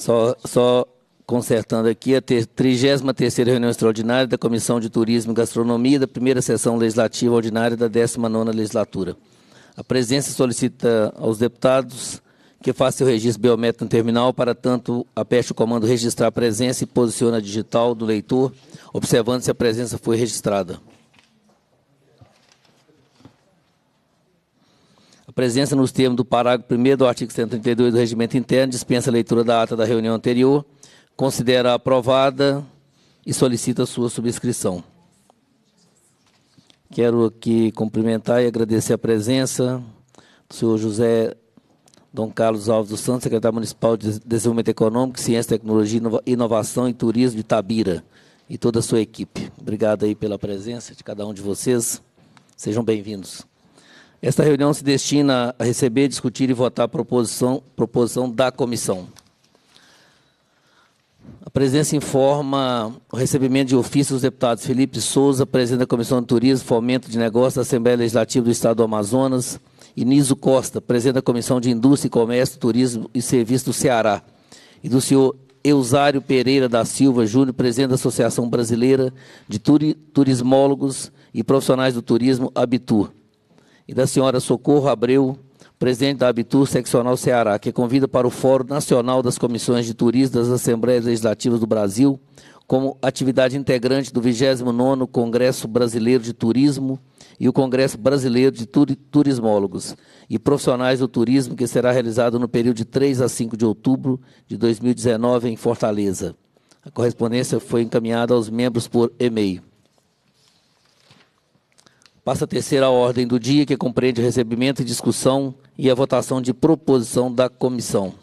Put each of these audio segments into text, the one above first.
Só, só consertando aqui a 33 reunião extraordinária da Comissão de Turismo e Gastronomia da primeira sessão legislativa ordinária da 19ª legislatura. A presença solicita aos deputados que façam o registro biométrico no terminal, para tanto aperte o comando registrar a presença e posiciona a digital do leitor, observando se a presença foi registrada. A presença nos termos do parágrafo 1 do artigo 132 do Regimento Interno dispensa a leitura da ata da reunião anterior, considera aprovada e solicita sua subscrição. Quero aqui cumprimentar e agradecer a presença do senhor José Dom Carlos Alves dos Santos, secretário municipal de Desenvolvimento Econômico, Ciência, Tecnologia, Inovação e Turismo de Tabira e toda a sua equipe. Obrigado aí pela presença de cada um de vocês. Sejam bem-vindos. Esta reunião se destina a receber, discutir e votar a proposição, proposição da comissão. A presença informa o recebimento de ofício dos deputados Felipe Souza, presidente da Comissão de Turismo, Fomento de Negócios da Assembleia Legislativa do Estado do Amazonas, e Niso Costa, presidente da Comissão de Indústria, Comércio, Turismo e Serviço do Ceará, e do senhor Eusário Pereira da Silva Júnior, presidente da Associação Brasileira de Turismólogos e Profissionais do Turismo, Abitur e da senhora Socorro Abreu, presidente da Abitur Seccional Ceará, que convida para o Fórum Nacional das Comissões de Turismo das Assembleias Legislativas do Brasil, como atividade integrante do 29º Congresso Brasileiro de Turismo e o Congresso Brasileiro de Turismólogos e Profissionais do Turismo, que será realizado no período de 3 a 5 de outubro de 2019 em Fortaleza. A correspondência foi encaminhada aos membros por e-mail. Passa a terceira ordem do dia, que compreende o recebimento, discussão e a votação de proposição da comissão.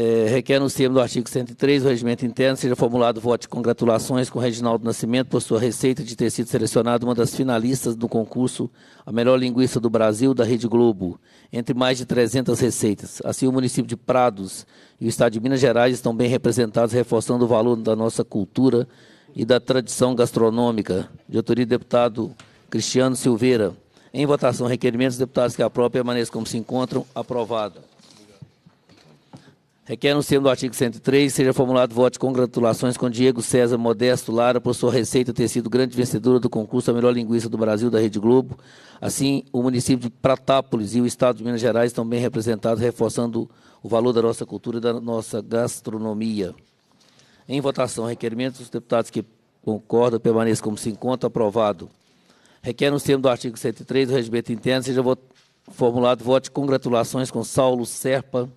É, requer nos termos do artigo 103 do regimento interno seja formulado voto de congratulações com Reginaldo Nascimento por sua receita de ter sido selecionado uma das finalistas do concurso A Melhor Linguista do Brasil da Rede Globo, entre mais de 300 receitas. Assim, o município de Prados e o estado de Minas Gerais estão bem representados, reforçando o valor da nossa cultura e da tradição gastronômica. De autoria do deputado Cristiano Silveira. Em votação, requerimentos, deputados que aprovam permaneçam como se encontram. Aprovado. Requer, no sendo do artigo 103, seja formulado voto de congratulações com Diego César Modesto Lara por sua receita ter sido grande vencedora do concurso A Melhor Linguista do Brasil da Rede Globo. Assim, o município de Pratápolis e o estado de Minas Gerais estão bem representados, reforçando o valor da nossa cultura e da nossa gastronomia. Em votação, requerimento dos deputados que concordam permaneçam como se encontra. Aprovado. Requer, no sendo do artigo 103 do Regimento Interno, seja formulado voto de congratulações com Saulo Serpa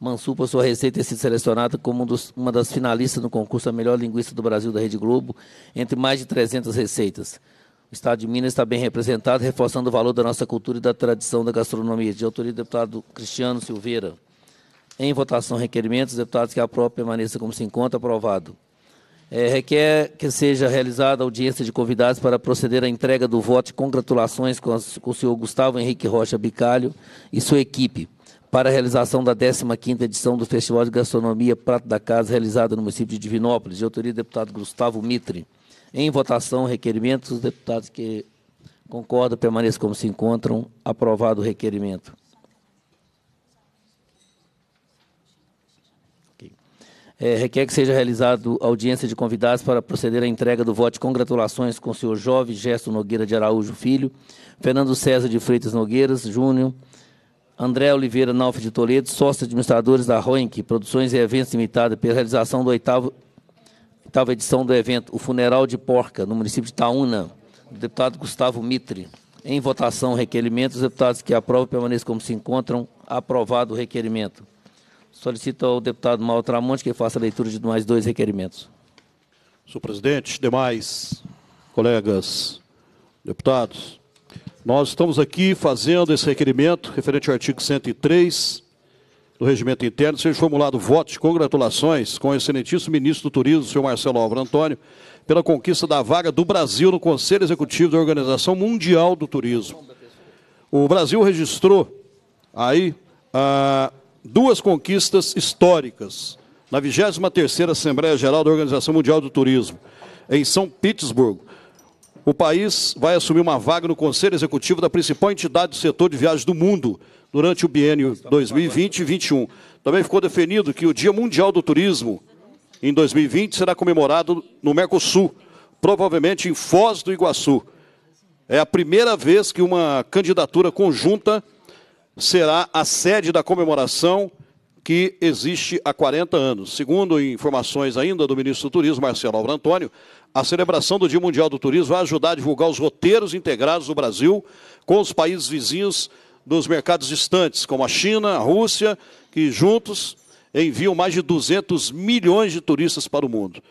Mansur, por sua receita, ter sido selecionada como um dos, uma das finalistas no concurso a melhor linguista do Brasil da Rede Globo, entre mais de 300 receitas. O Estado de Minas está bem representado, reforçando o valor da nossa cultura e da tradição da gastronomia. De autoria do deputado Cristiano Silveira. Em votação, requerimentos. Deputados que a própria permaneça como se encontra. Aprovado. É, requer que seja realizada audiência de convidados para proceder à entrega do voto. Congratulações com, com o senhor Gustavo Henrique Rocha Bicalho e sua equipe para a realização da 15ª edição do Festival de Gastronomia Prato da Casa, realizado no município de Divinópolis, de autoria do deputado Gustavo Mitre. Em votação, requerimento, os deputados que concordam permaneçam como se encontram. Aprovado o requerimento. É, requer que seja realizado audiência de convidados para proceder à entrega do voto de congratulações com o senhor Jovem Gesto Nogueira de Araújo Filho, Fernando César de Freitas Nogueiras Júnior, André Oliveira Nalfa de Toledo, sócio administradores da Roenck Produções e Eventos Limitada, pela realização da oitava, oitava edição do evento O Funeral de Porca, no município de Taúna, do deputado Gustavo Mitre. Em votação, requerimento. Os deputados que aprovam permaneçam como se encontram. Aprovado o requerimento. Solicito ao deputado Mauro que faça a leitura de mais dois requerimentos. Senhor presidente, demais colegas deputados, nós estamos aqui fazendo esse requerimento referente ao artigo 103 do Regimento Interno. Seja formulado voto, de congratulações com o excelentíssimo ministro do Turismo, senhor Marcelo Álvaro Antônio, pela conquista da vaga do Brasil no Conselho Executivo da Organização Mundial do Turismo. O Brasil registrou aí ah, duas conquistas históricas na 23ª Assembleia Geral da Organização Mundial do Turismo, em São Petersburgo. O país vai assumir uma vaga no Conselho Executivo da principal entidade do setor de viagens do mundo durante o biênio 2020-21. Também ficou definido que o Dia Mundial do Turismo, em 2020, será comemorado no Mercosul, provavelmente em Foz do Iguaçu. É a primeira vez que uma candidatura conjunta será a sede da comemoração que existe há 40 anos. Segundo informações ainda do ministro do Turismo, Marcelo Alvaro Antônio, a celebração do Dia Mundial do Turismo vai ajudar a divulgar os roteiros integrados do Brasil com os países vizinhos dos mercados distantes, como a China, a Rússia, que juntos enviam mais de 200 milhões de turistas para o mundo.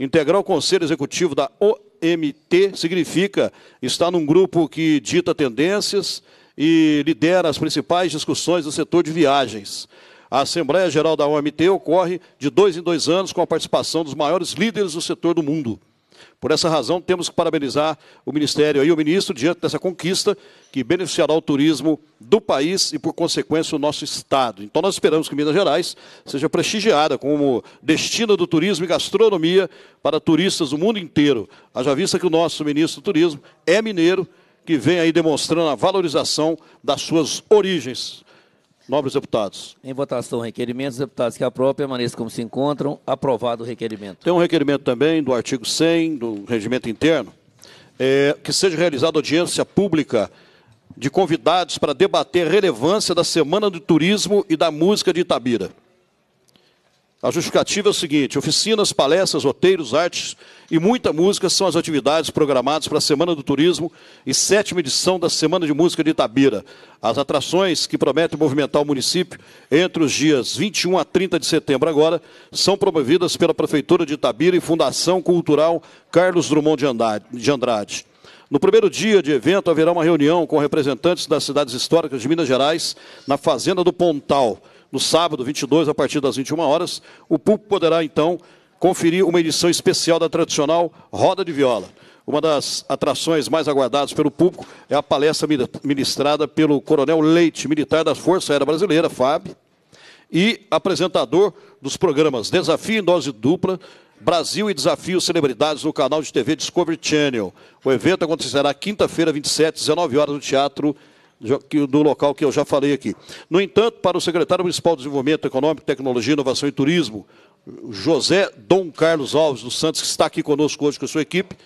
Integrar o Conselho Executivo da OMT significa estar num grupo que dita tendências e lidera as principais discussões do setor de viagens. A Assembleia Geral da OMT ocorre de dois em dois anos com a participação dos maiores líderes do setor do mundo. Por essa razão, temos que parabenizar o Ministério e o ministro diante dessa conquista que beneficiará o turismo do país e, por consequência, o nosso Estado. Então, nós esperamos que Minas Gerais seja prestigiada como destino do turismo e gastronomia para turistas do mundo inteiro. Haja vista que o nosso ministro do Turismo é mineiro, que vem aí demonstrando a valorização das suas origens. Nobres deputados. Em votação, requerimento. Os deputados que aprovam permaneçam como se encontram. Aprovado o requerimento. Tem um requerimento também do artigo 100 do Regimento Interno, é, que seja realizada audiência pública de convidados para debater relevância da Semana do Turismo e da Música de Itabira. A justificativa é o seguinte: oficinas, palestras, roteiros, artes e muita música são as atividades programadas para a Semana do Turismo e sétima edição da Semana de Música de Itabira. As atrações que prometem movimentar o município entre os dias 21 a 30 de setembro agora são promovidas pela Prefeitura de Itabira e Fundação Cultural Carlos Drummond de Andrade. No primeiro dia de evento haverá uma reunião com representantes das cidades históricas de Minas Gerais na Fazenda do Pontal no sábado, 22, a partir das 21 horas, o público poderá então conferir uma edição especial da tradicional Roda de Viola. Uma das atrações mais aguardadas pelo público é a palestra ministrada pelo Coronel Leite, militar da Força Aérea Brasileira, FAB, e apresentador dos programas Desafio em Dose Dupla, Brasil e Desafio Celebridades no canal de TV Discovery Channel. O evento acontecerá quinta-feira, 27, 19 horas, no Teatro do local que eu já falei aqui. No entanto, para o secretário municipal de Desenvolvimento Econômico, Tecnologia, Inovação e Turismo, José Dom Carlos Alves dos Santos, que está aqui conosco hoje com a sua equipe,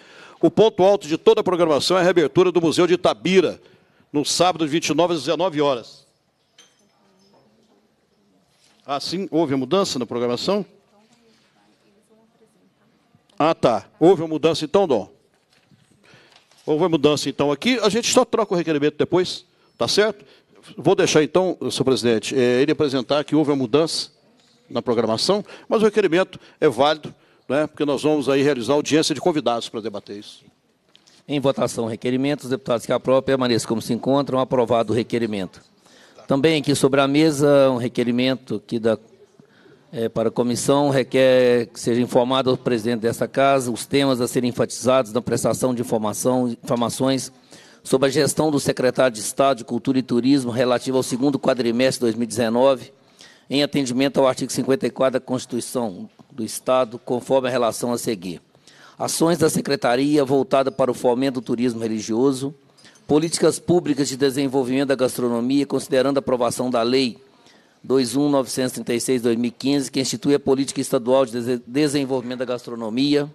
o ponto alto de toda a programação é a reabertura do Museu de Itabira, no sábado de 29 às 19 horas. Ah, sim, houve mudança na programação? Ah, tá. Houve uma mudança então, Dom? Houve uma mudança então aqui. A gente só troca o requerimento depois. Tá certo? Vou deixar então, senhor presidente, eh, ele apresentar que houve a mudança na programação, mas o requerimento é válido, né, porque nós vamos aí realizar audiência de convidados para debater isso. Em votação, requerimento. Os deputados que aprovam permaneçam como se encontram. Aprovado o requerimento. Também aqui sobre a mesa, um requerimento que da, é, eh, para a comissão requer que seja informado ao presidente desta casa os temas a serem enfatizados na prestação de informação, informações sob a gestão do secretário de Estado de Cultura e Turismo, relativo ao segundo quadrimestre de 2019, em atendimento ao artigo 54 da Constituição do Estado, conforme a relação a seguir. Ações da Secretaria voltada para o fomento do turismo religioso, políticas públicas de desenvolvimento da gastronomia, considerando a aprovação da Lei 21.936-2015, que institui a Política Estadual de Desenvolvimento da Gastronomia,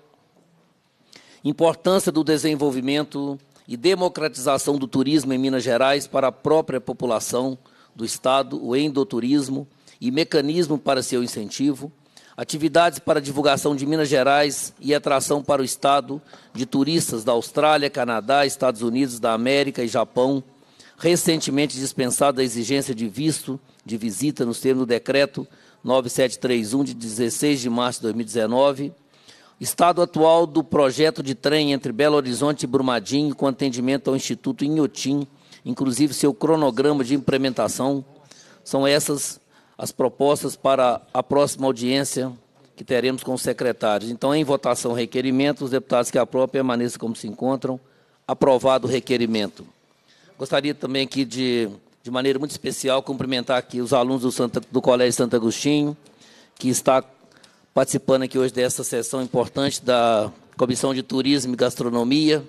importância do desenvolvimento e democratização do turismo em Minas Gerais para a própria população do Estado, o endoturismo e mecanismo para seu incentivo, atividades para divulgação de Minas Gerais e atração para o Estado de turistas da Austrália, Canadá, Estados Unidos, da América e Japão, recentemente dispensada a exigência de visto de visita nos termos do Decreto 9731, de 16 de março de 2019, Estado atual do projeto de trem entre Belo Horizonte e Brumadinho, com atendimento ao Instituto Inhotim, inclusive seu cronograma de implementação. São essas as propostas para a próxima audiência que teremos com os secretários. Então, em votação, requerimento, os deputados que aprovam permaneçam como se encontram. Aprovado o requerimento. Gostaria também aqui de, de maneira muito especial, cumprimentar aqui os alunos do, Santa, do Colégio Santo Agostinho, que está participando aqui hoje dessa sessão importante da Comissão de Turismo e Gastronomia,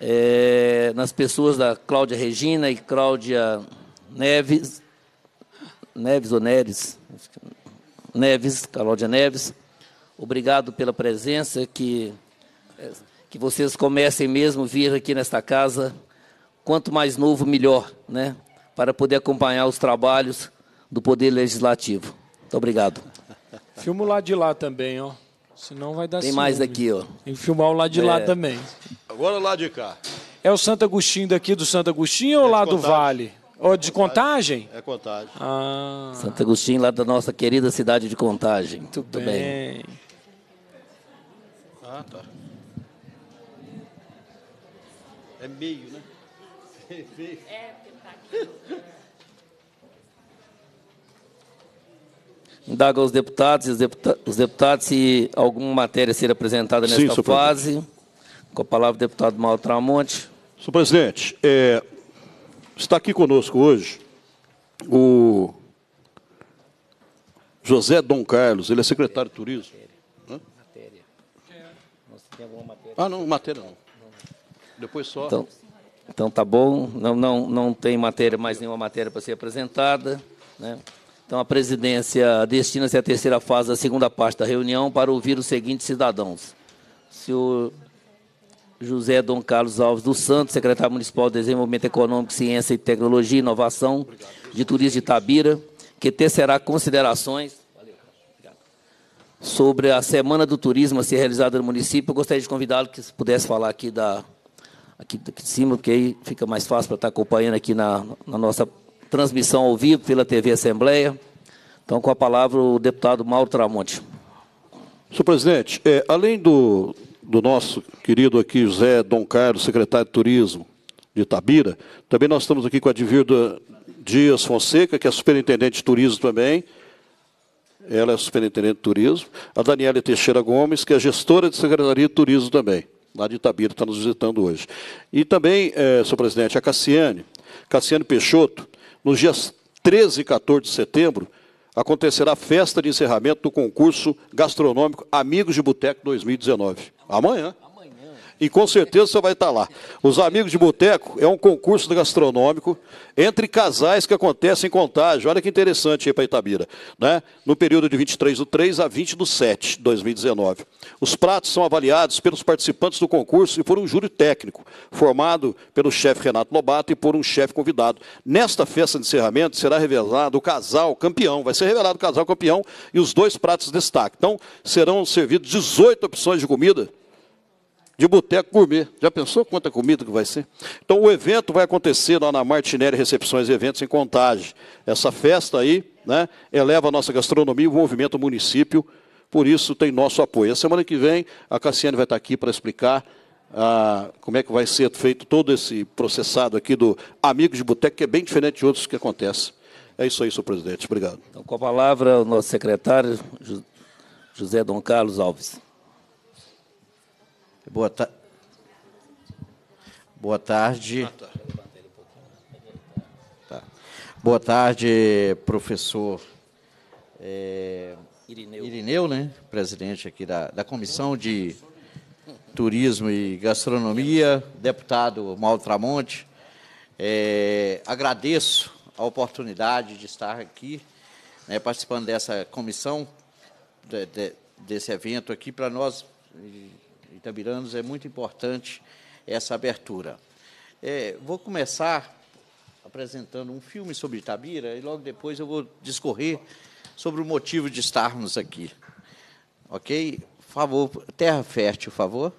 é, nas pessoas da Cláudia Regina e Cláudia Neves, Neves ou Neves, Cláudia Neves, obrigado pela presença, que, é, que vocês comecem mesmo vir aqui nesta casa, quanto mais novo, melhor, né? para poder acompanhar os trabalhos do Poder Legislativo. Muito obrigado. Filma o lado de lá também, ó. Senão vai dar Tem ciúme. mais daqui, ó. Tem que filmar o lado de é. lá também. Agora o lado de cá. É o Santo Agostinho daqui do Santo Agostinho é ou lá do Vale? Ou de contagem? É contagem. Ah. Santo Agostinho, lá da nossa querida cidade de contagem. Muito, bem. bem. Ah, tá. É meio, né? É meio. É, porque tá aqui. indago aos deputados, os, deputa os deputados se alguma matéria ser apresentada nesta Sim, fase. Presidente. Com a palavra o deputado Mauro Tramonte. Senhor presidente, é, está aqui conosco hoje o José Dom Carlos, ele é secretário de turismo. Matéria. Né? matéria. matéria. Ah, não, matéria não. Depois só. Então, então tá bom, não, não, não tem matéria, mais nenhuma matéria para ser apresentada. Né? Então, a presidência destina-se à terceira fase da segunda parte da reunião para ouvir os seguintes cidadãos. Senhor José Dom Carlos Alves dos Santos, secretário municipal de Desenvolvimento Econômico, Ciência e Tecnologia e Inovação, de Turismo de Tabira, que tecerá considerações sobre a Semana do Turismo a ser realizada no município. Eu gostaria de convidá-lo que pudesse falar aqui da aqui de cima, porque aí fica mais fácil para estar acompanhando aqui na, na nossa transmissão ao vivo pela TV Assembleia. Então, com a palavra, o deputado Mauro Tramonte. Senhor presidente, é, além do, do nosso querido aqui José Dom Carlos, secretário de Turismo de Itabira, também nós estamos aqui com a Divirda Dias Fonseca, que é superintendente de turismo também. Ela é superintendente de turismo. A Daniela Teixeira Gomes, que é gestora de Secretaria de Turismo também, lá de Itabira, está nos visitando hoje. E também, é, senhor presidente, a Cassiane, Cassiane Peixoto, nos dias 13 e 14 de setembro, acontecerá a festa de encerramento do concurso gastronômico Amigos de Boteco 2019. Amanhã e com certeza você vai estar lá. Os Amigos de Boteco é um concurso gastronômico entre casais que acontece em Contagem. Olha que interessante aí para Itabira. Né? No período de 23 do 3 a 20 do 7 de 2019. Os pratos são avaliados pelos participantes do concurso e por um júri técnico, formado pelo chefe Renato Lobato e por um chefe convidado. Nesta festa de encerramento será revelado o casal campeão. Vai ser revelado o casal campeão e os dois pratos destaque. Então, serão servidos 18 opções de comida de boteco gourmet. Já pensou quanta comida que vai ser? Então o evento vai acontecer lá na Martinelli Recepções e Eventos em Contagem. Essa festa aí, né, eleva a nossa gastronomia e o movimento do município. Por isso tem nosso apoio. A semana que vem a Cassiane vai estar aqui para explicar ah, como é que vai ser feito todo esse processado aqui do amigos de boteco, que é bem diferente de outros que acontece. É isso aí, senhor presidente. Obrigado. Então, com a palavra, o nosso secretário, José Dom Carlos Alves. Boa, ta... Boa tarde. Ah, tá. tá. Boa tarde, professor é... Irineu. Irineu, né? presidente aqui da, da Comissão de Turismo e Gastronomia, deputado Mauro Tramonte. É... agradeço a oportunidade de estar aqui, né, participando dessa comissão, de, de, desse evento aqui, para nós Itabiranos é muito importante essa abertura. É, vou começar apresentando um filme sobre Itabira e logo depois eu vou discorrer sobre o motivo de estarmos aqui. Ok? Por favor, terra fértil, por favor.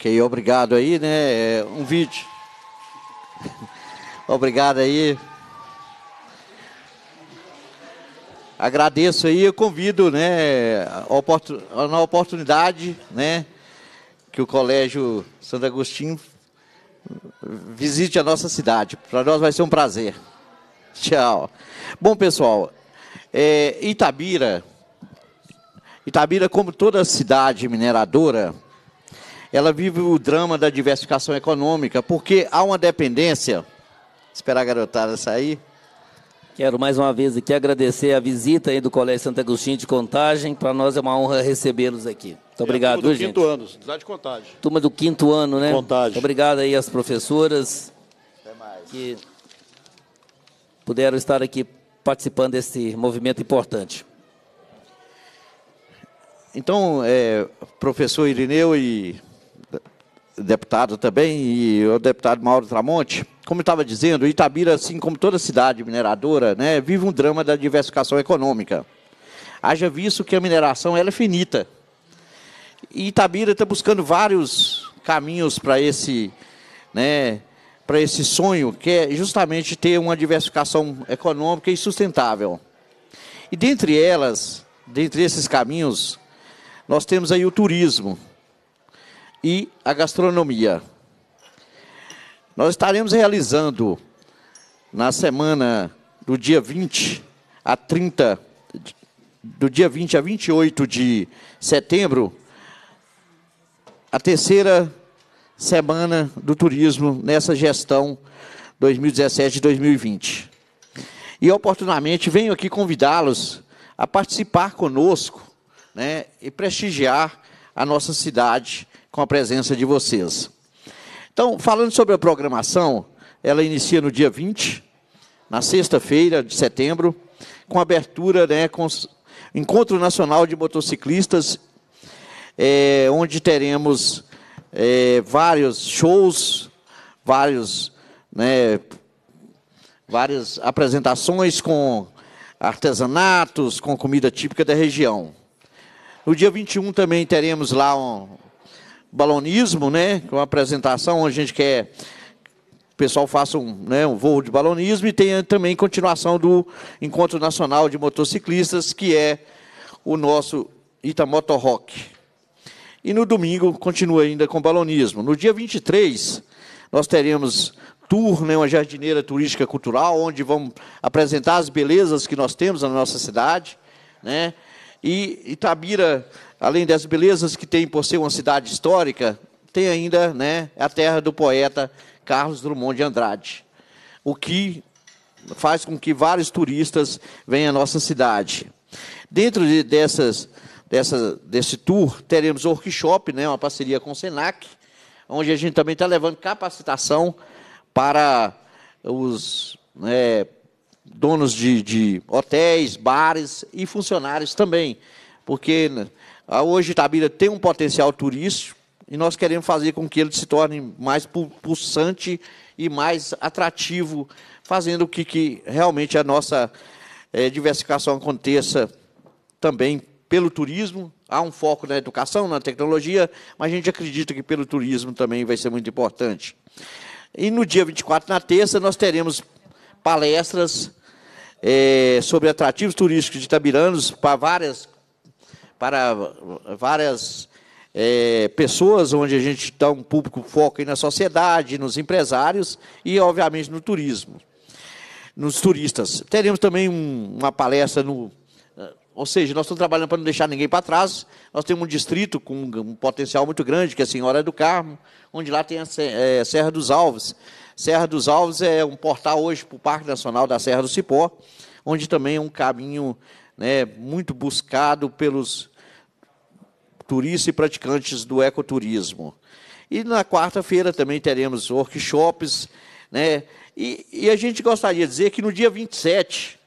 Ok, obrigado aí, né? É, um vídeo. obrigado aí. Agradeço aí, eu convido, né, na oportunidade, né, que o Colégio Santo Agostinho visite a nossa cidade. Para nós vai ser um prazer. Tchau. Bom, pessoal, é, Itabira, Itabira, como toda cidade mineradora, ela vive o drama da diversificação econômica, porque há uma dependência. Esperar a garotada sair. Quero mais uma vez aqui agradecer a visita aí do Colégio Santo Agostinho de Contagem. Para nós é uma honra recebê-los aqui. Muito é obrigado, turma do gente. quinto ano, cidade de Contagem. Turma do quinto ano, né? Contagem. obrigado aí às professoras que puderam estar aqui participando desse movimento importante. Então, é, professor Irineu e deputado também, e o deputado Mauro Tramonte, como estava dizendo, Itabira, assim como toda cidade mineradora, né, vive um drama da diversificação econômica. Haja visto que a mineração ela é finita. E Itabira está buscando vários caminhos para esse, né, para esse sonho, que é justamente ter uma diversificação econômica e sustentável. E dentre elas, dentre esses caminhos, nós temos aí o turismo, e a gastronomia. Nós estaremos realizando na semana do dia 20 a 30 do dia 20 a 28 de setembro a terceira semana do turismo nessa gestão 2017-2020. E oportunamente venho aqui convidá-los a participar conosco, né, e prestigiar a nossa cidade com a presença de vocês. Então, falando sobre a programação, ela inicia no dia 20, na sexta-feira de setembro, com abertura né, com Encontro Nacional de Motociclistas, é, onde teremos é, vários shows, vários, né, várias apresentações com artesanatos, com comida típica da região. No dia 21 também teremos lá um, balonismo, né? Uma apresentação onde a gente quer o pessoal faça um, né, um voo de balonismo e tem também continuação do Encontro Nacional de Motociclistas, que é o nosso Itamoto Rock. E no domingo continua ainda com balonismo. No dia 23, nós teremos tour, né, uma jardineira turística cultural, onde vamos apresentar as belezas que nós temos na nossa cidade. Né? E Itabira além das belezas que tem por ser uma cidade histórica, tem ainda né, a terra do poeta Carlos Drummond de Andrade, o que faz com que vários turistas venham à nossa cidade. Dentro de, dessas, dessa, desse tour, teremos workshop, né, uma parceria com o SENAC, onde a gente também está levando capacitação para os né, donos de, de hotéis, bares e funcionários também, porque ah, hoje, Itabira tem um potencial turístico e nós queremos fazer com que ele se torne mais pulsante e mais atrativo, fazendo que, que realmente a nossa é, diversificação aconteça também pelo turismo. Há um foco na educação, na tecnologia, mas a gente acredita que pelo turismo também vai ser muito importante. E no dia 24, na terça, nós teremos palestras é, sobre atrativos turísticos de Itabiranos para várias para várias é, pessoas, onde a gente dá um público foco na sociedade, nos empresários e, obviamente, no turismo, nos turistas. Teremos também um, uma palestra no. Eh, ou seja, nós estamos trabalhando para não deixar ninguém para trás. Nós temos um distrito com um potencial muito grande, que é a Senhora do Carmo, onde lá tem a eh, Serra dos Alves. Serra dos Alves é um portal hoje para o Parque Nacional da Serra do Cipó, onde também é um caminho né, muito buscado pelos turistas e praticantes do ecoturismo. E na quarta-feira também teremos workshops, né? E, e, a gente gostaria de dizer que no dia 27,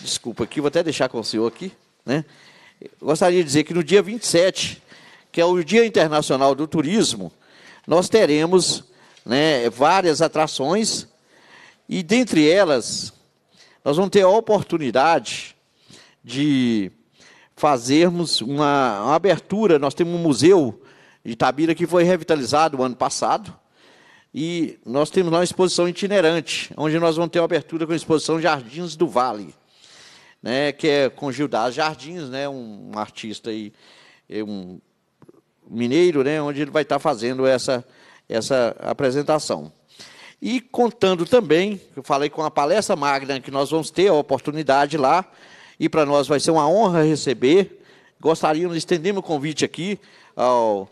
desculpa aqui, vou até deixar com o senhor aqui, né? Gostaria de dizer que no dia 27, que é o Dia Internacional do Turismo, nós teremos né, várias atrações e dentre elas nós vamos ter a oportunidade de fazermos uma, uma abertura. Nós temos um museu de Tabira que foi revitalizado o ano passado. E nós temos lá uma exposição itinerante, onde nós vamos ter uma abertura com a exposição Jardins do Vale, né, que é com Gildas Jardins, né, um, um artista aí, é um mineiro, né, onde ele vai estar fazendo essa, essa apresentação. E contando também, eu falei com a palestra magna que nós vamos ter a oportunidade lá, e para nós vai ser uma honra receber. Gostaríamos de estender meu convite aqui ao,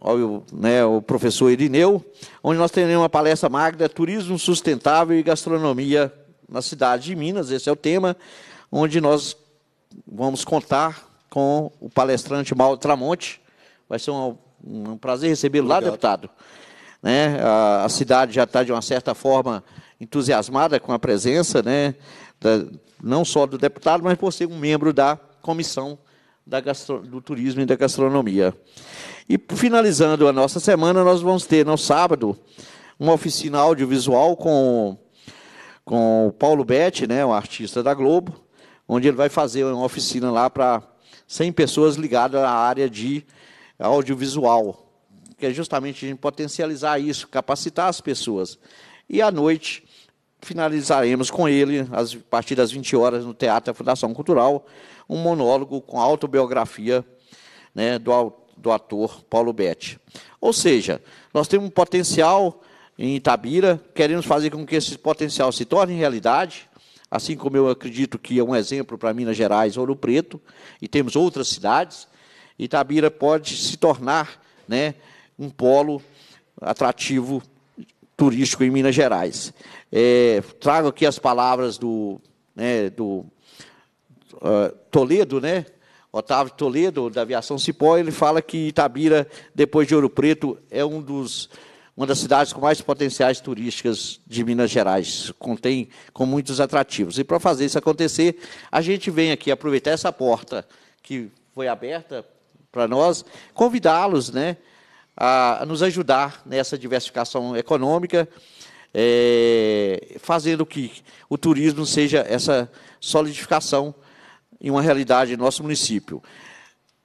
ao né, o professor Irineu, onde nós teremos uma palestra magna, Turismo Sustentável e Gastronomia na cidade de Minas, esse é o tema, onde nós vamos contar com o palestrante Mauro Tramonte. Vai ser um, um prazer recebê-lo lá, deputado. Né? A, a cidade já está, de uma certa forma, entusiasmada com a presença né, da, não só do deputado, mas por ser um membro da comissão da gastro, do turismo e da gastronomia. E finalizando a nossa semana, nós vamos ter no sábado uma oficina audiovisual com, com o Paulo Betti, né, um artista da Globo, onde ele vai fazer uma oficina lá para 100 pessoas ligadas à área de audiovisual, que é justamente a gente potencializar isso, capacitar as pessoas. E à noite finalizaremos com ele, a partir das 20 horas, no Teatro da Fundação Cultural, um monólogo com autobiografia né, do, do ator Paulo Betti. Ou seja, nós temos um potencial em Itabira, queremos fazer com que esse potencial se torne realidade, assim como eu acredito que é um exemplo para Minas Gerais, Ouro Preto, e temos outras cidades, Itabira pode se tornar né, um polo atrativo turístico em Minas Gerais. É, trago aqui as palavras do, né, do uh, Toledo, né? Otávio Toledo, da Aviação Cipó, ele fala que Itabira, depois de Ouro Preto, é um dos, uma das cidades com mais potenciais turísticas de Minas Gerais, contém com muitos atrativos. E para fazer isso acontecer, a gente vem aqui aproveitar essa porta que foi aberta para nós, convidá-los, né? a, nos ajudar nessa diversificação econômica, é, fazendo que o turismo seja essa solidificação em uma realidade no nosso município.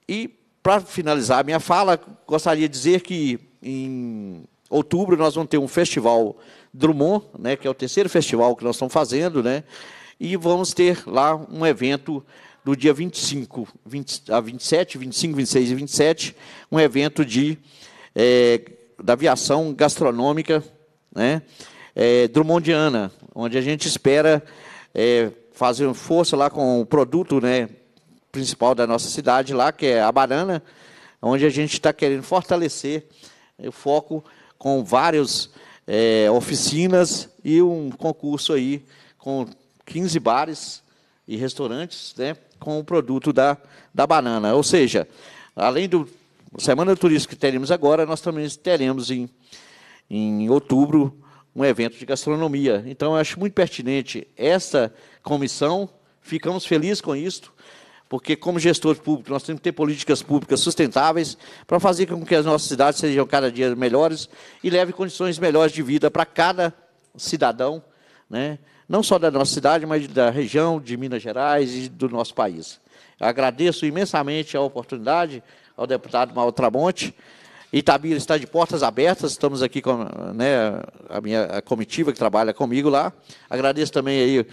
E, para finalizar a minha fala, gostaria de dizer que em outubro nós vamos ter um festival Drummond, né, que é o terceiro festival que nós estamos fazendo, né, e vamos ter lá um evento do dia 25 20, a 27, 25, 26 e 27, um evento de é, da aviação gastronômica né, é, Drummondiana, onde a gente espera é, fazer força lá com o produto né, principal da nossa cidade lá, que é a banana, onde a gente está querendo fortalecer o foco com várias é, oficinas e um concurso aí com 15 bares e restaurantes né, com o produto da, da banana. Ou seja, além do Semana Turística que teremos agora, nós também teremos em, em outubro um evento de gastronomia. Então, eu acho muito pertinente essa comissão, ficamos felizes com isto, porque, como gestores públicos, nós temos que ter políticas públicas sustentáveis para fazer com que as nossas cidades sejam cada dia melhores e leve condições melhores de vida para cada cidadão, né? não só da nossa cidade, mas da região de Minas Gerais e do nosso país. Eu agradeço imensamente a oportunidade, ao deputado Mauro Tramonte. Itabira está de portas abertas, estamos aqui com né, a minha comitiva que trabalha comigo lá. Agradeço também aí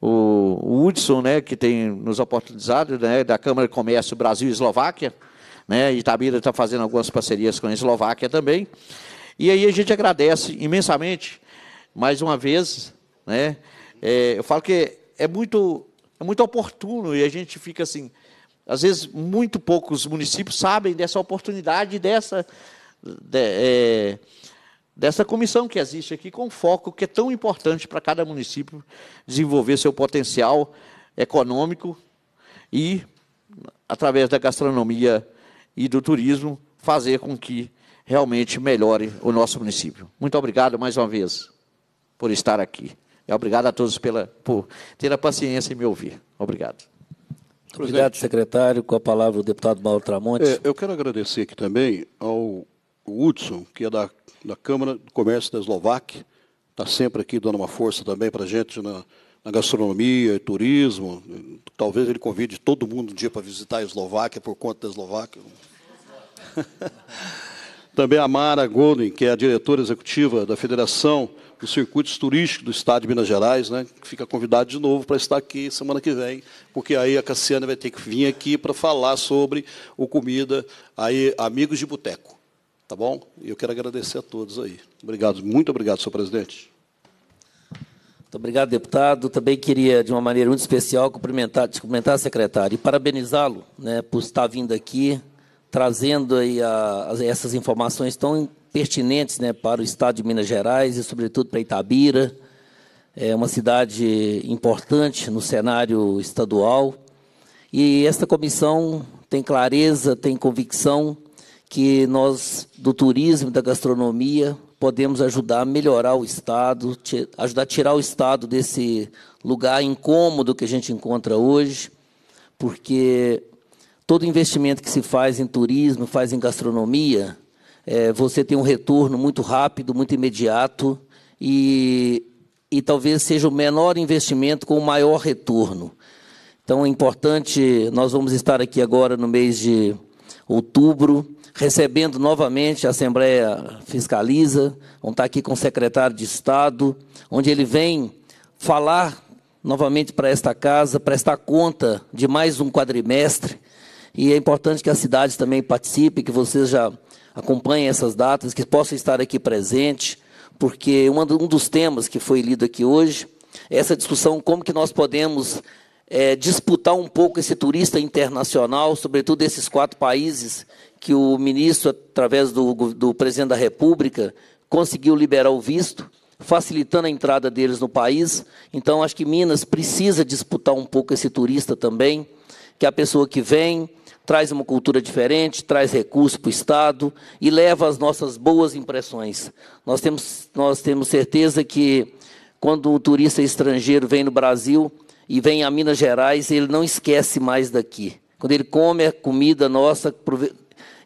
o, o Hudson, né, que tem nos oportunizado, né, da Câmara de Comércio Brasil né, e Eslováquia. Né, Itabira está fazendo algumas parcerias com a Eslováquia também. E aí a gente agradece imensamente, mais uma vez. Né, é, eu falo que é muito, é muito oportuno e a gente fica assim, às vezes, muito poucos municípios sabem dessa oportunidade, dessa, de, é, dessa comissão que existe aqui, com foco que é tão importante para cada município desenvolver seu potencial econômico e, através da gastronomia e do turismo, fazer com que realmente melhore o nosso município. Muito obrigado mais uma vez por estar aqui. E obrigado a todos pela, por ter a paciência em me ouvir. Obrigado. Obrigado, secretário. Com a palavra o deputado Mauro Tramontes. É, eu quero agradecer aqui também ao Hudson, que é da, da Câmara do Comércio da Eslováquia, está sempre aqui dando uma força também para a gente na, na gastronomia e turismo. Talvez ele convide todo mundo um dia para visitar a Eslováquia por conta da Eslováquia. também a Mara Golden, que é a diretora executiva da Federação dos circuitos turísticos do estado de Minas Gerais, né, fica convidado de novo para estar aqui semana que vem, porque aí a Cassiana vai ter que vir aqui para falar sobre o Comida aí, Amigos de Boteco. Tá bom? E eu quero agradecer a todos aí. Obrigado, muito obrigado, senhor presidente. Muito obrigado, deputado. Também queria, de uma maneira muito especial, cumprimentar, te cumprimentar, secretário, e parabenizá-lo né, por estar vindo aqui, trazendo aí a, essas informações tão pertinentes né, para o estado de Minas Gerais e, sobretudo, para Itabira. É uma cidade importante no cenário estadual. E esta comissão tem clareza, tem convicção que nós, do turismo, da gastronomia, podemos ajudar a melhorar o Estado, ajudar a tirar o Estado desse lugar incômodo que a gente encontra hoje, porque todo investimento que se faz em turismo, faz em gastronomia, é, você tem um retorno muito rápido, muito imediato e, e talvez seja o menor investimento com o maior retorno. Então é importante, nós vamos estar aqui agora no mês de outubro, recebendo novamente a Assembleia Fiscaliza, vamos estar aqui com o secretário de Estado, onde ele vem falar novamente para esta casa, prestar conta de mais um quadrimestre. E é importante que a cidade também participe, que vocês já acompanhem essas datas, que possam estar aqui presente, porque um dos temas que foi lido aqui hoje é essa discussão como que nós podemos é, disputar um pouco esse turista internacional, sobretudo esses quatro países que o ministro, através do, do presidente da República, conseguiu liberar o visto, facilitando a entrada deles no país. Então, acho que Minas precisa disputar um pouco esse turista também, que é a pessoa que vem, traz uma cultura diferente, traz recursos para o Estado e leva as nossas boas impressões. Nós temos, nós temos certeza que quando o turista estrangeiro vem no Brasil e vem a Minas Gerais, ele não esquece mais daqui. Quando ele come a comida nossa,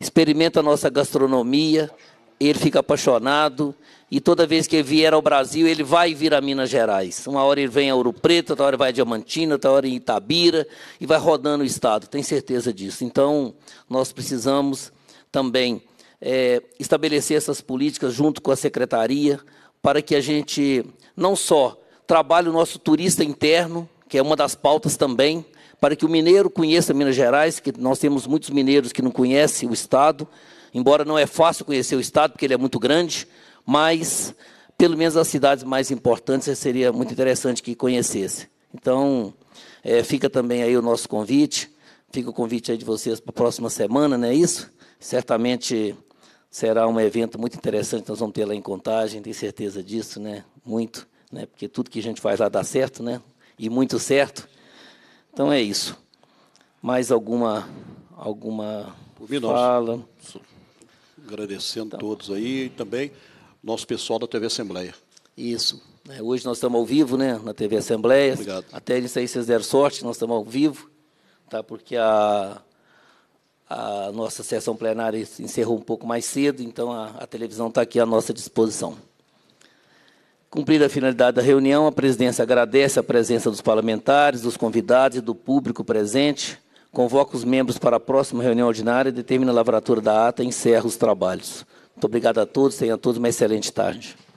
experimenta a nossa gastronomia, ele fica apaixonado e toda vez que ele vier ao Brasil, ele vai vir a Minas Gerais. Uma hora ele vem a Ouro Preto, outra hora vai a Diamantina, outra hora em Itabira, e vai rodando o Estado, tenho certeza disso. Então, nós precisamos também é, estabelecer essas políticas junto com a Secretaria, para que a gente não só trabalhe o nosso turista interno, que é uma das pautas também, para que o mineiro conheça Minas Gerais, que nós temos muitos mineiros que não conhecem o Estado, embora não é fácil conhecer o Estado, porque ele é muito grande, mas pelo menos as cidades mais importantes seria muito interessante que conhecesse. Então, é, fica também aí o nosso convite, fica o convite aí de vocês para a próxima semana, não é isso? Certamente será um evento muito interessante, nós vamos ter lá em contagem, tenho certeza disso, né? Muito, né? Porque tudo que a gente faz lá dá certo, né? E muito certo. Então é isso. Mais alguma alguma fala? Agradecendo então. todos aí também nosso pessoal da TV Assembleia. Isso. É, hoje nós estamos ao vivo, né, na TV Assembleia. Obrigado. Até isso aí vocês deram sorte, nós estamos ao vivo, tá? Porque a, a nossa sessão plenária encerrou um pouco mais cedo, então a, a televisão está aqui à nossa disposição. Cumprida a finalidade da reunião, a presidência agradece a presença dos parlamentares, dos convidados e do público presente, convoca os membros para a próxima reunião ordinária, determina a lavratura da ata e encerra os trabalhos. Muito obrigado a todos, tenham todos uma excelente tarde.